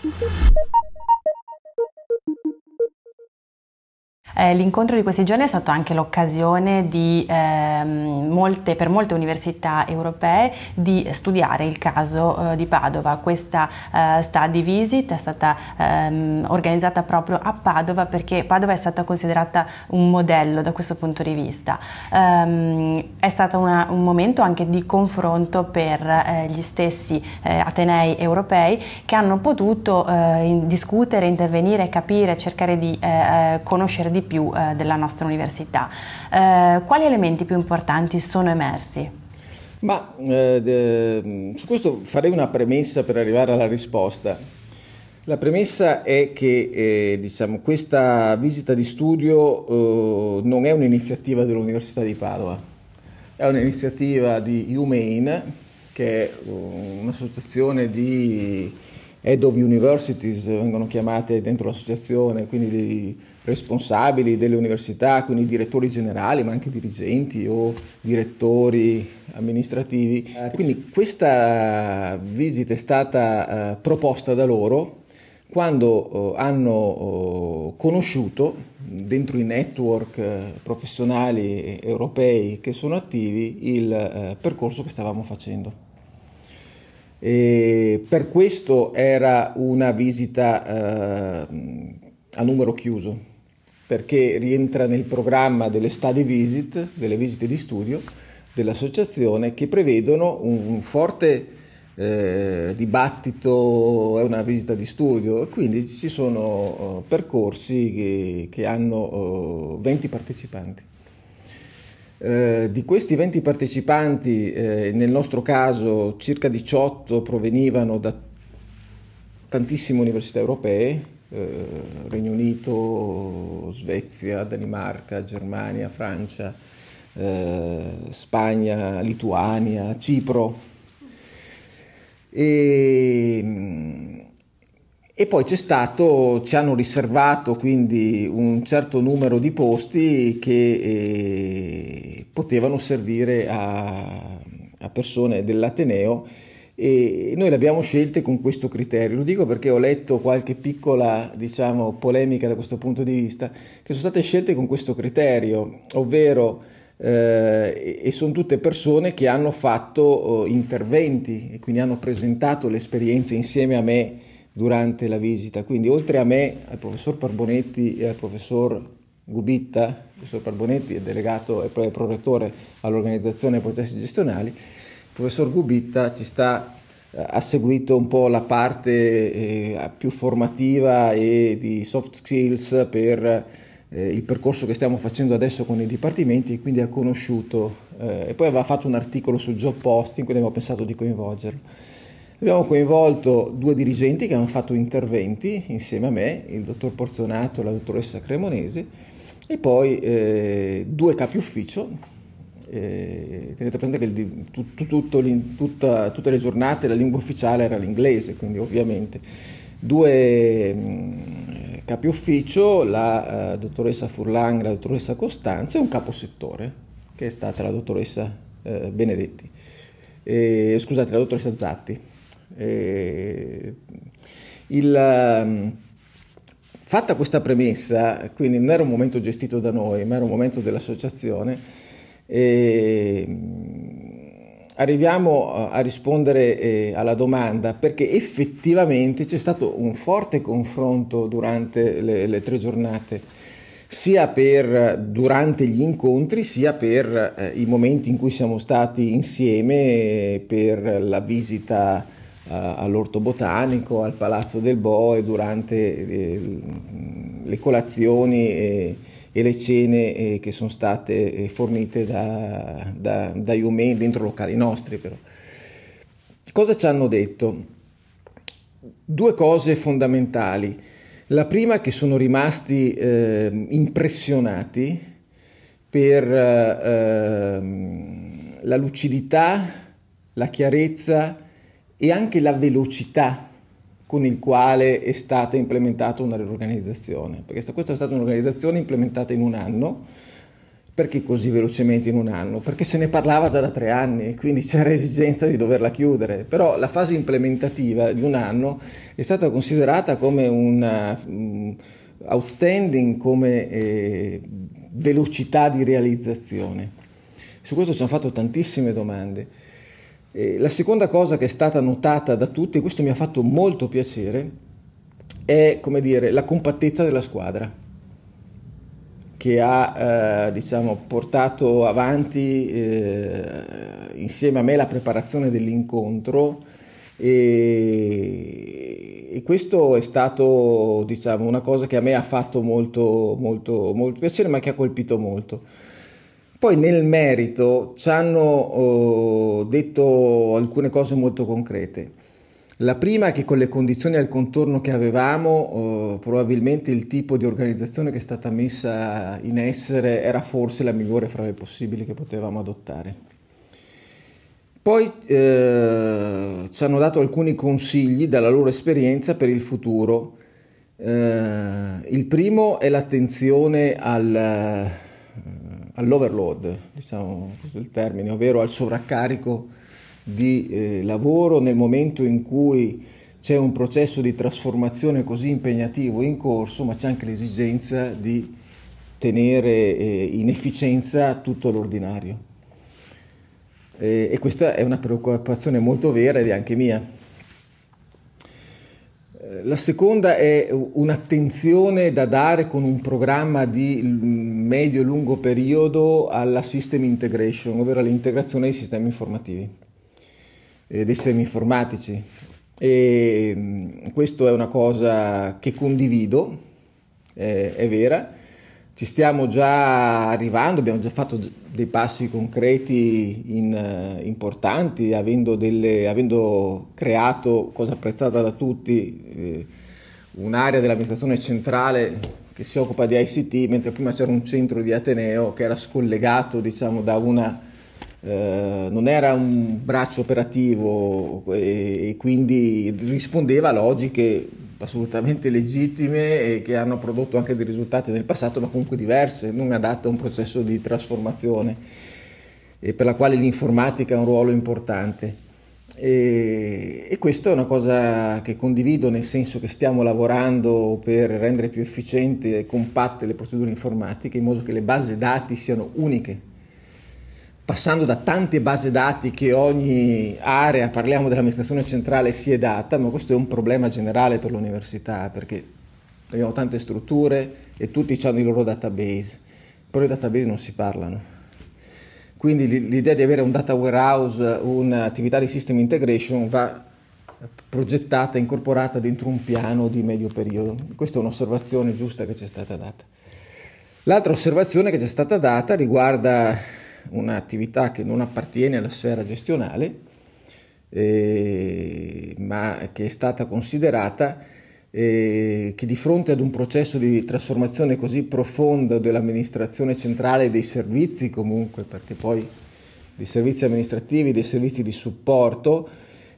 Thank you. Eh, l'incontro di questi giorni è stato anche l'occasione di, ehm, molte, per molte università europee di studiare il caso eh, di Padova. Questa eh, study visit è stata ehm, organizzata proprio a Padova perché Padova è stata considerata un modello da questo punto di vista. Um, è stato una, un momento anche di confronto per eh, gli stessi eh, Atenei europei che hanno potuto eh, in, discutere, intervenire, capire, cercare di eh, eh, conoscere di più eh, della nostra università. Eh, quali elementi più importanti sono emersi? Ma eh, su questo farei una premessa per arrivare alla risposta. La premessa è che eh, diciamo, questa visita di studio eh, non è un'iniziativa dell'Università di Padova, è un'iniziativa di UMAIN, che è uh, un'associazione di head of universities, eh, vengono chiamate dentro l'associazione, quindi dei responsabili delle università, quindi direttori generali, ma anche dirigenti o direttori amministrativi. Quindi questa visita è stata eh, proposta da loro quando eh, hanno conosciuto dentro i network professionali europei che sono attivi il percorso che stavamo facendo. E per questo era una visita eh, a numero chiuso, perché rientra nel programma delle study visit, delle visite di studio dell'associazione, che prevedono un, un forte eh, dibattito, è una visita di studio, e quindi ci sono eh, percorsi che, che hanno 20 eh, partecipanti. Eh, di questi 20 partecipanti, eh, nel nostro caso circa 18 provenivano da tantissime università europee, eh, Regno Unito, Svezia, Danimarca, Germania, Francia, eh, Spagna, Lituania, Cipro. E, mm, e poi c'è stato, ci hanno riservato quindi un certo numero di posti che eh, potevano servire a, a persone dell'Ateneo e noi le abbiamo scelte con questo criterio. Lo dico perché ho letto qualche piccola diciamo, polemica da questo punto di vista, che sono state scelte con questo criterio, ovvero eh, e sono tutte persone che hanno fatto eh, interventi e quindi hanno presentato l'esperienza insieme a me durante la visita. Quindi oltre a me, al professor Parbonetti e al professor Gubitta, il professor Parbonetti è delegato e poi è prorettore all'organizzazione processi gestionali, il professor Gubitta ci sta eh, ha seguito un po' la parte eh, più formativa e di soft skills per eh, il percorso che stiamo facendo adesso con i dipartimenti e quindi ha conosciuto eh, e poi aveva fatto un articolo sul job posting, quindi abbiamo pensato di coinvolgerlo. Abbiamo coinvolto due dirigenti che hanno fatto interventi insieme a me, il dottor Porzionato e la dottoressa Cremonese, e poi eh, due capi ufficio. Eh, tenete presente che il, tutto, tutto, tutta, tutte le giornate la lingua ufficiale era l'inglese, quindi ovviamente due mh, mm, capi ufficio, la uh, dottoressa Furlang e la dottoressa Costanzo, e un capo settore che è stata la dottoressa uh, Benedetti, eh, scusate, la dottoressa Zatti. Eh, il, ehm, fatta questa premessa, quindi non era un momento gestito da noi, ma era un momento dell'associazione, eh, arriviamo a rispondere eh, alla domanda perché effettivamente c'è stato un forte confronto durante le, le tre giornate sia per durante gli incontri sia per eh, i momenti in cui siamo stati insieme eh, per la visita eh, all'orto botanico, al palazzo del Boe durante eh, le colazioni e, le cene eh, che sono state fornite da, da, da Yume dentro locali nostri. Però. Cosa ci hanno detto? Due cose fondamentali. La prima che sono rimasti eh, impressionati per eh, ehm, la lucidità, la chiarezza, e anche la velocità con il quale è stata implementata una riorganizzazione, perché questa è stata un'organizzazione implementata in un anno, perché così velocemente in un anno? Perché se ne parlava già da tre anni, e quindi c'era esigenza di doverla chiudere, però la fase implementativa di un anno è stata considerata come un uh, outstanding, come eh, velocità di realizzazione. Su questo ci hanno fatto tantissime domande. Eh, la seconda cosa che è stata notata da tutti, e questo mi ha fatto molto piacere, è come dire, la compattezza della squadra che ha eh, diciamo, portato avanti eh, insieme a me la preparazione dell'incontro e, e questo è stato diciamo, una cosa che a me ha fatto molto, molto, molto piacere ma che ha colpito molto. Poi nel merito ci hanno oh, detto alcune cose molto concrete. La prima è che con le condizioni al contorno che avevamo, oh, probabilmente il tipo di organizzazione che è stata messa in essere era forse la migliore fra le possibili che potevamo adottare. Poi eh, ci hanno dato alcuni consigli dalla loro esperienza per il futuro. Eh, il primo è l'attenzione al all'overload, diciamo questo è il termine, ovvero al sovraccarico di eh, lavoro nel momento in cui c'è un processo di trasformazione così impegnativo in corso, ma c'è anche l'esigenza di tenere eh, in efficienza tutto l'ordinario. Eh, e questa è una preoccupazione molto vera ed è anche mia. La seconda è un'attenzione da dare con un programma di medio e lungo periodo alla system integration, ovvero all'integrazione dei sistemi informativi, e eh, dei sistemi informatici. E, mm, questo è una cosa che condivido, eh, è vera, ci stiamo già arrivando, abbiamo già fatto dei passi concreti in, eh, importanti, avendo, delle, avendo, creato, cosa apprezzata da tutti, eh, un'area dell'amministrazione centrale che si occupa di ICT, mentre prima c'era un centro di Ateneo che era scollegato diciamo, da una... Eh, non era un braccio operativo e, e quindi rispondeva a logiche assolutamente legittime e che hanno prodotto anche dei risultati nel passato, ma comunque diverse, non adatte a un processo di trasformazione e per la quale l'informatica ha un ruolo importante. E, e questa è una cosa che condivido nel senso che stiamo lavorando per rendere più efficienti e compatte le procedure informatiche in modo che le basi dati siano uniche passando da tante base dati che ogni area, parliamo dell'amministrazione centrale, si è data, ma questo è un problema generale per l'università, perché abbiamo tante strutture e tutti hanno i loro database, però i database non si parlano. Quindi l'idea di avere un data warehouse, un'attività di system integration va progettata, incorporata dentro un piano di medio periodo. Questa è un'osservazione giusta che ci è stata data. L'altra osservazione che ci è stata data riguarda un'attività che non appartiene alla sfera gestionale, eh, ma che è stata considerata eh, che di fronte ad un processo di trasformazione così profondo dell'amministrazione centrale e dei servizi comunque, perché poi dei servizi amministrativi, dei servizi di supporto,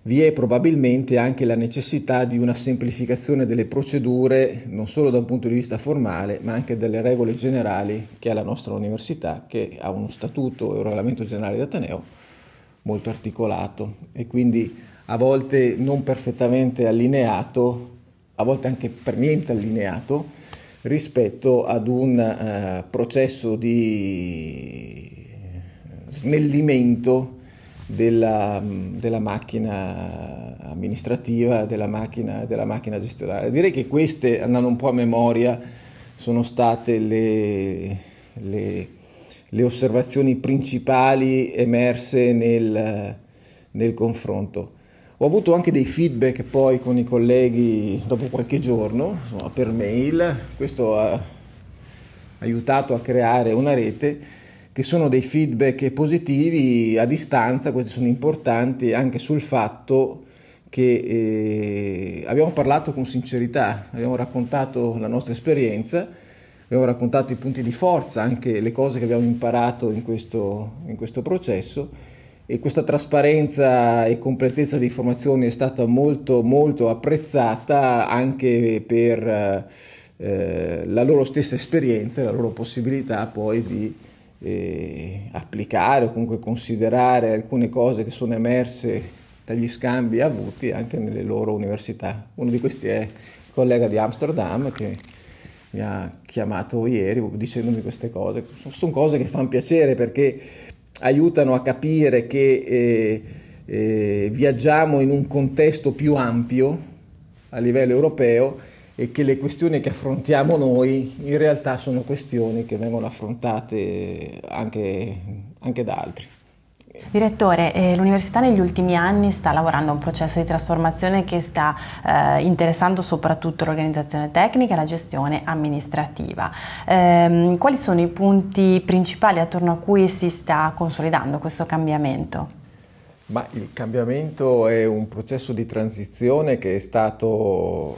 vi è probabilmente anche la necessità di una semplificazione delle procedure, non solo da un punto di vista formale, ma anche delle regole generali che ha la nostra università, che ha uno statuto e un regolamento generale di Ateneo molto articolato e quindi a volte non perfettamente allineato, a volte anche per niente allineato, rispetto ad un eh, processo di snellimento della, della, macchina amministrativa, della macchina, della macchina, gestionale. Direi che queste, andando un po' a memoria, sono state le, le, le osservazioni principali emerse nel, nel confronto. Ho avuto anche dei feedback poi con i colleghi dopo qualche giorno, insomma, per mail, questo ha aiutato a creare una rete che sono dei feedback positivi a distanza, questi sono importanti anche sul fatto che eh, abbiamo parlato con sincerità, abbiamo raccontato la nostra esperienza, abbiamo raccontato i punti di forza, anche le cose che abbiamo imparato in questo, in questo processo e questa trasparenza e completezza di informazioni è stata molto molto apprezzata anche per eh, la loro stessa esperienza e la loro possibilità poi di eh, applicare o comunque considerare alcune cose che sono emerse dagli scambi avuti anche nelle loro università. Uno di questi è il collega di Amsterdam che mi ha chiamato ieri dicendomi queste cose. Sono cose che fanno piacere perché aiutano a capire che eh, eh, viaggiamo in un contesto più ampio a livello europeo e che le questioni che affrontiamo noi in realtà sono questioni che vengono affrontate anche, anche da altri. Direttore, eh, l'Università negli ultimi anni sta lavorando a un processo di trasformazione che sta eh, interessando soprattutto l'organizzazione tecnica e la gestione amministrativa. Eh, quali sono i punti principali attorno a cui si sta consolidando questo cambiamento? Ma il cambiamento è un processo di transizione che è stato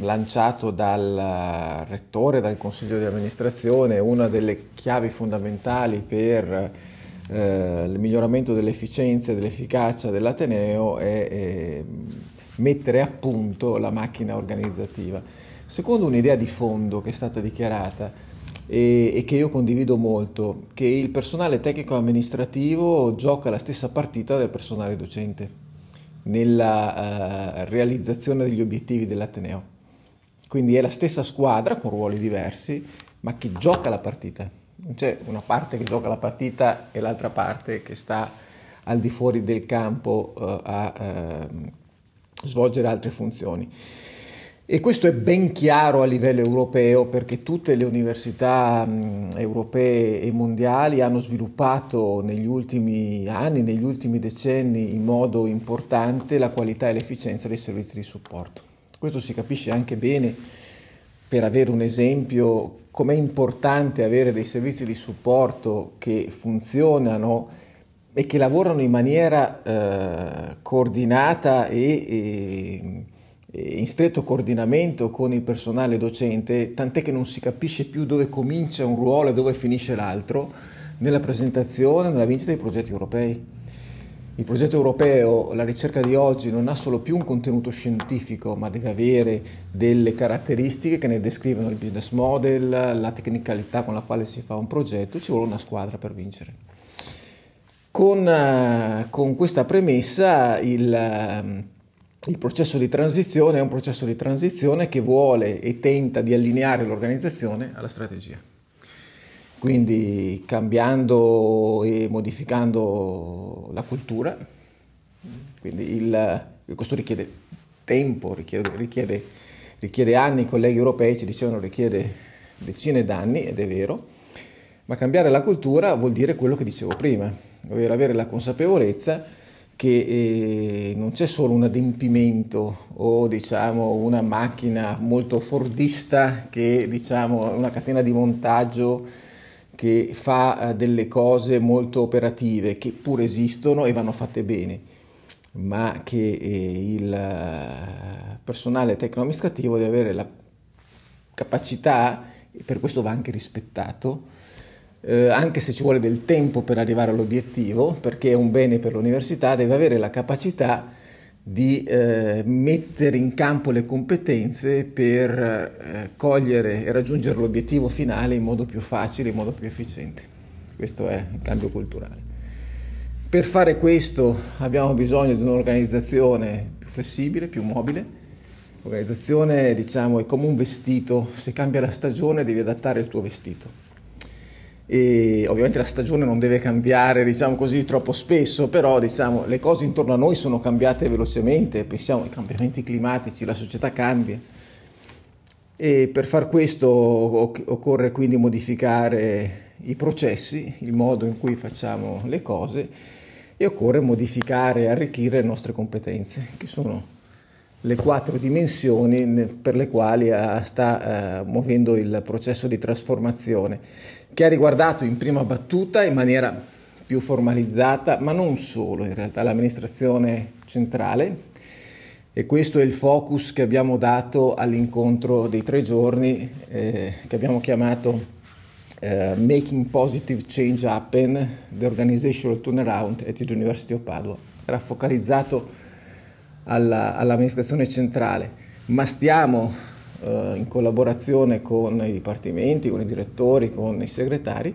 eh, lanciato dal rettore, dal consiglio di amministrazione, una delle chiavi fondamentali per eh, il miglioramento dell'efficienza e dell'efficacia dell'Ateneo è, è mettere a punto la macchina organizzativa. Secondo un'idea di fondo che è stata dichiarata, e, e che io condivido molto, che il personale tecnico-amministrativo gioca la stessa partita del personale docente nella uh, realizzazione degli obiettivi dell'Ateneo. Quindi è la stessa squadra con ruoli diversi, ma che gioca la partita. Non c'è cioè, una parte che gioca la partita e l'altra parte che sta al di fuori del campo uh, a uh, svolgere altre funzioni. E questo è ben chiaro a livello europeo perché tutte le università mm, europee e mondiali hanno sviluppato negli ultimi anni, negli ultimi decenni in modo importante la qualità e l'efficienza dei servizi di supporto. Questo si capisce anche bene per avere un esempio com'è importante avere dei servizi di supporto che funzionano e che lavorano in maniera eh, coordinata e, e in stretto coordinamento con il personale docente, tant'è che non si capisce più dove comincia un ruolo e dove finisce l'altro nella presentazione, nella vincita dei progetti europei. Il progetto europeo, la ricerca di oggi, non ha solo più un contenuto scientifico, ma deve avere delle caratteristiche che ne descrivono il business model, la tecnicalità con la quale si fa un progetto, ci vuole una squadra per vincere. Con, eh, con questa premessa il ehm, il processo di transizione è un processo di transizione che vuole e tenta di allineare l'organizzazione alla strategia. Quindi cambiando e modificando la cultura, il, questo richiede tempo, richiede, richiede, richiede anni, i colleghi europei ci dicevano richiede decine d'anni, ed è vero, ma cambiare la cultura vuol dire quello che dicevo prima, ovvero avere la consapevolezza che eh, non c'è solo un adempimento o diciamo, una macchina molto fordista che diciamo, una catena di montaggio che fa eh, delle cose molto operative che pure esistono e vanno fatte bene, ma che eh, il eh, personale tecno-amministrativo deve avere la capacità, e per questo va anche rispettato, eh, anche se ci vuole del tempo per arrivare all'obiettivo, perché è un bene per l'università, deve avere la capacità di eh, mettere in campo le competenze per eh, cogliere e raggiungere l'obiettivo finale in modo più facile, in modo più efficiente. Questo è il cambio culturale. Per fare questo abbiamo bisogno di un'organizzazione più flessibile, più mobile. L'organizzazione diciamo, è come un vestito, se cambia la stagione devi adattare il tuo vestito. E ovviamente la stagione non deve cambiare diciamo così troppo spesso però diciamo, le cose intorno a noi sono cambiate velocemente pensiamo ai cambiamenti climatici la società cambia e per far questo occorre quindi modificare i processi il modo in cui facciamo le cose e occorre modificare e arricchire le nostre competenze che sono le quattro dimensioni per le quali eh, sta eh, muovendo il processo di trasformazione che ha riguardato in prima battuta in maniera più formalizzata, ma non solo in realtà, l'amministrazione centrale e questo è il focus che abbiamo dato all'incontro dei tre giorni eh, che abbiamo chiamato eh, Making Positive Change Happen, The Organizational Turnaround at the University of Padua. Era focalizzato alla, all'amministrazione centrale, ma stiamo eh, in collaborazione con i dipartimenti, con i direttori, con i segretari,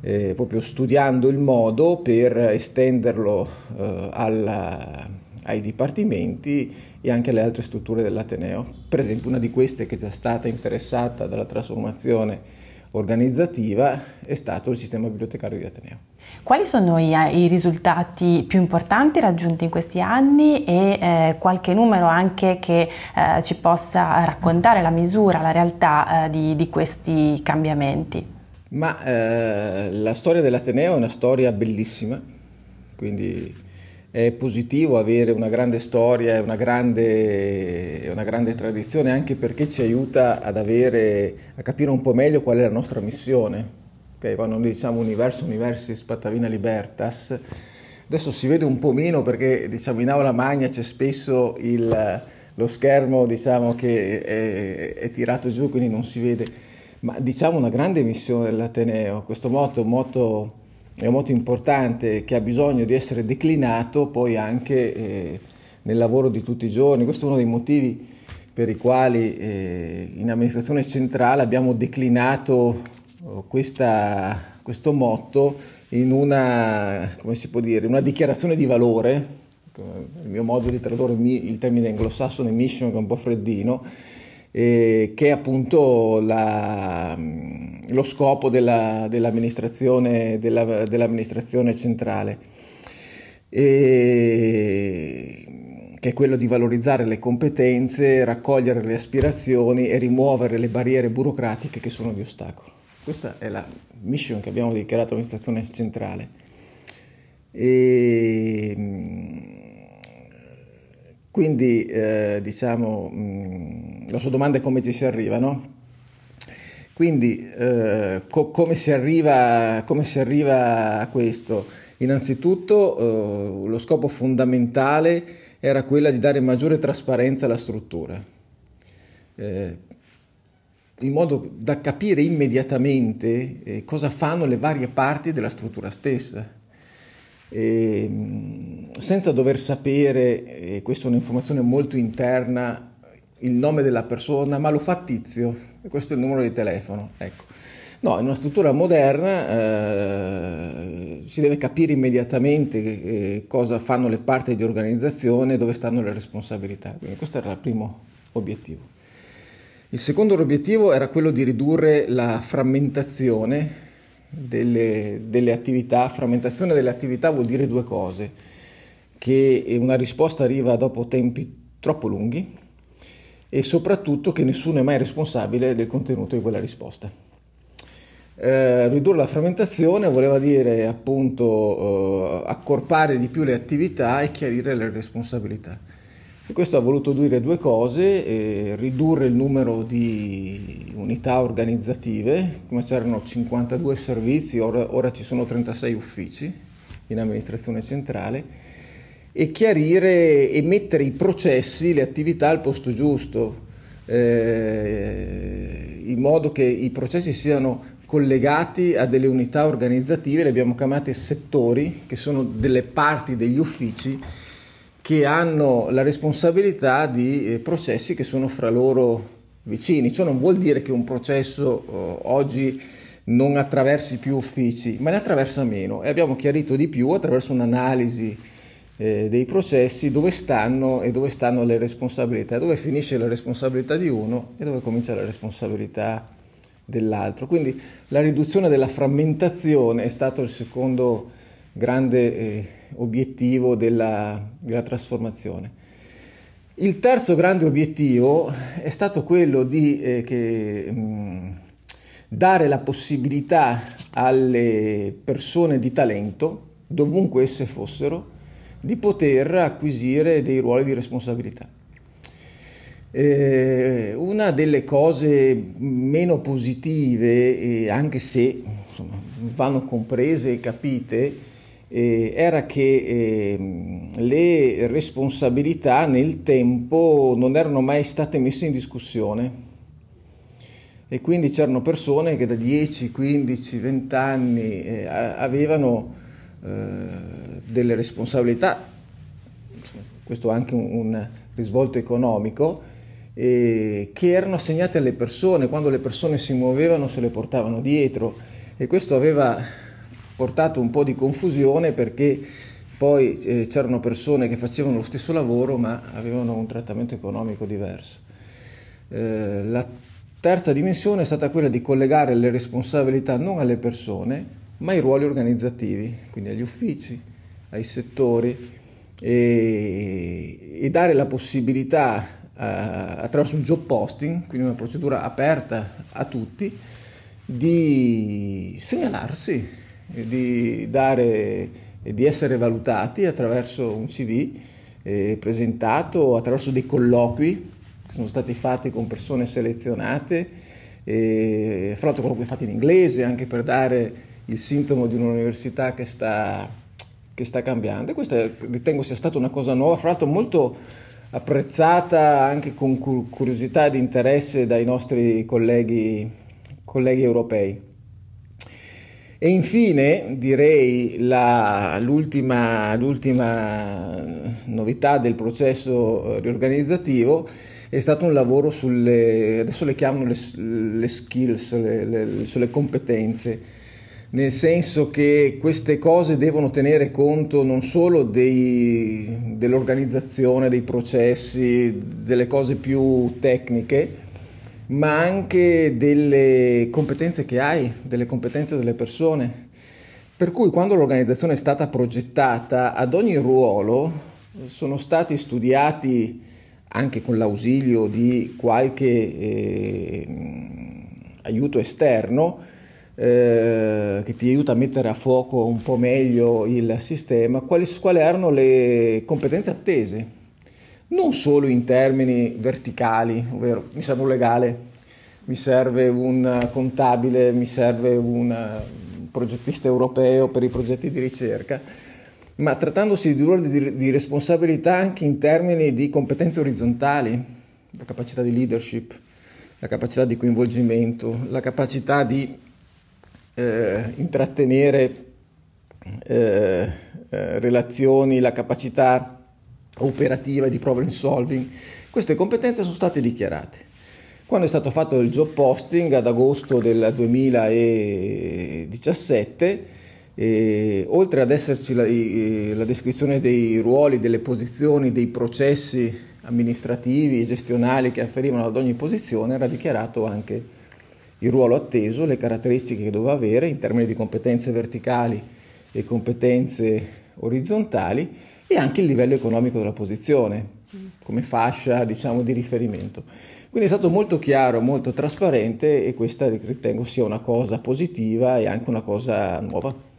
eh, proprio studiando il modo per estenderlo eh, alla, ai dipartimenti e anche alle altre strutture dell'Ateneo. Per esempio una di queste che è già stata interessata dalla trasformazione organizzativa è stato il sistema bibliotecario di Ateneo. Quali sono i, eh, i risultati più importanti raggiunti in questi anni e eh, qualche numero anche che eh, ci possa raccontare la misura, la realtà eh, di, di, questi cambiamenti? Ma eh, la storia dell'Ateneo è una storia bellissima, quindi è positivo avere una grande storia e una, una grande, tradizione anche perché ci aiuta ad avere, a capire un po' meglio qual è la nostra missione. Okay? Quando noi diciamo universo, universi, spatavina libertas, adesso si vede un po' meno perché diciamo, in aula magna c'è spesso il, lo schermo diciamo, che è, è tirato giù, quindi non si vede. Ma diciamo una grande missione dell'Ateneo, questo motto, motto è molto importante che ha bisogno di essere declinato poi anche eh, nel lavoro di tutti i giorni. Questo è uno dei motivi per i quali eh, in amministrazione centrale abbiamo declinato oh, questa, questo motto in una, dire, una, dichiarazione di valore, il mio modo di tradurre il termine anglosassone mission che è un po' freddino, eh, che è appunto la, lo scopo della, dell'amministrazione, della, dell'amministrazione centrale, e, che è quello di valorizzare le competenze, raccogliere le aspirazioni e rimuovere le barriere burocratiche che sono di ostacolo. Questa è la mission che abbiamo dichiarato all'amministrazione centrale. E, ehm, quindi, eh, diciamo, mh, mm, la sua domanda è come ci si arriva, no? Quindi, eh, co come, si arriva, come, si arriva, a questo? Innanzitutto, eh, lo scopo fondamentale era quello di dare maggiore trasparenza alla struttura, eh, in modo da capire immediatamente eh, cosa fanno le varie parti della struttura stessa eh, senza dover sapere, e questa è un'informazione molto interna, il nome della persona, ma lo fa tizio, questo è il numero di telefono. Ecco. No, in una struttura moderna eh, si deve capire immediatamente eh, cosa fanno le parti di organizzazione e dove stanno le responsabilità. Quindi questo era il primo obiettivo. Il secondo obiettivo era quello di ridurre la frammentazione delle, delle attività, frammentazione delle attività vuol dire due cose, che una risposta arriva dopo tempi troppo lunghi e soprattutto che nessuno è mai responsabile del contenuto di quella risposta. Eh, ridurre la frammentazione voleva dire appunto eh, accorpare di più le attività e chiarire le responsabilità. E questo ha voluto dire due cose, eh, ridurre il numero di unità organizzative, come c'erano 52 servizi, ora, ora ci sono 36 uffici in amministrazione centrale, e chiarire e mettere i processi, le attività al posto giusto, eh, in modo che i processi siano collegati a delle unità organizzative, le abbiamo chiamate settori, che sono delle parti degli uffici che hanno la responsabilità di eh, processi che sono fra loro vicini. Ciò non vuol dire che un processo eh, oggi non attraversi più uffici, ma ne attraversa meno e abbiamo chiarito di più attraverso un'analisi eh, dei processi dove stanno e dove stanno le responsabilità, dove finisce la responsabilità di uno e dove comincia la responsabilità dell'altro. Quindi la riduzione della frammentazione è stato il secondo grande eh, obiettivo della, della trasformazione. Il terzo grande obiettivo è stato quello di eh, che, mh, mm, dare la possibilità alle persone di talento, dovunque esse fossero, di poter acquisire dei ruoli di responsabilità. Eh, una delle cose meno positive, anche se insomma, vanno comprese e capite, eh, era che eh, le responsabilità nel tempo non erano mai state messe in discussione e quindi c'erano persone che da 10, 15, 20 anni eh, avevano eh, delle responsabilità, questo ha anche un, un risvolto economico, eh, che erano assegnate alle persone, quando le persone si muovevano se le portavano dietro e questo aveva portato un po' di confusione perché poi eh, c'erano persone che facevano lo stesso lavoro ma avevano un trattamento economico diverso. Eh, la terza dimensione è stata quella di collegare le responsabilità non alle persone ma ai ruoli organizzativi, quindi agli uffici, ai settori e, e dare la possibilità a, eh, attraverso un job posting, quindi una procedura aperta a tutti, di segnalarsi di, dare, di essere valutati attraverso un CV eh, presentato, attraverso dei colloqui che sono stati fatti con persone selezionate, eh, fra l'altro colloqui fatti in inglese anche per dare il sintomo di un'università che sta, che sta cambiando. E questa ritengo sia stata una cosa nuova, fra l'altro molto apprezzata anche con curiosità ed interesse dai nostri colleghi, colleghi europei. E infine direi la, l'ultima, l'ultima, novità del processo eh, riorganizzativo è stato un lavoro sulle, adesso le chiamano le, le skills, le, le, sulle competenze, nel senso che queste cose devono tenere conto non solo dei, dell'organizzazione, dei processi, delle cose più tecniche, ma anche delle competenze che hai, delle competenze delle persone. Per cui quando l'organizzazione è stata progettata, ad ogni ruolo eh, sono stati studiati anche con l'ausilio di qualche eh, aiuto esterno eh, che ti aiuta a mettere a fuoco un po' meglio il sistema, quali, quali erano le competenze attese non solo in termini verticali, ovvero mi serve un legale, mi serve un contabile, mi serve un eh, progettista europeo per i progetti di ricerca, ma trattandosi di ruoli di responsabilità anche in termini di competenze orizzontali, la capacità di leadership, la capacità di coinvolgimento, la capacità di eh, intrattenere eh, eh, relazioni, la capacità operativa e di problem solving, queste competenze sono state dichiarate. Quando è stato fatto il job posting ad agosto del 2017, e, eh, oltre ad esserci la, la, descrizione dei ruoli, delle posizioni, dei processi amministrativi e gestionali che afferivano ad ogni posizione, era dichiarato anche il ruolo atteso, le caratteristiche che doveva avere in termini di competenze verticali e competenze orizzontali e anche il livello economico della posizione come fascia diciamo, di riferimento. Quindi è stato molto chiaro, molto trasparente e questa ritengo sia una cosa positiva e anche una cosa nuova.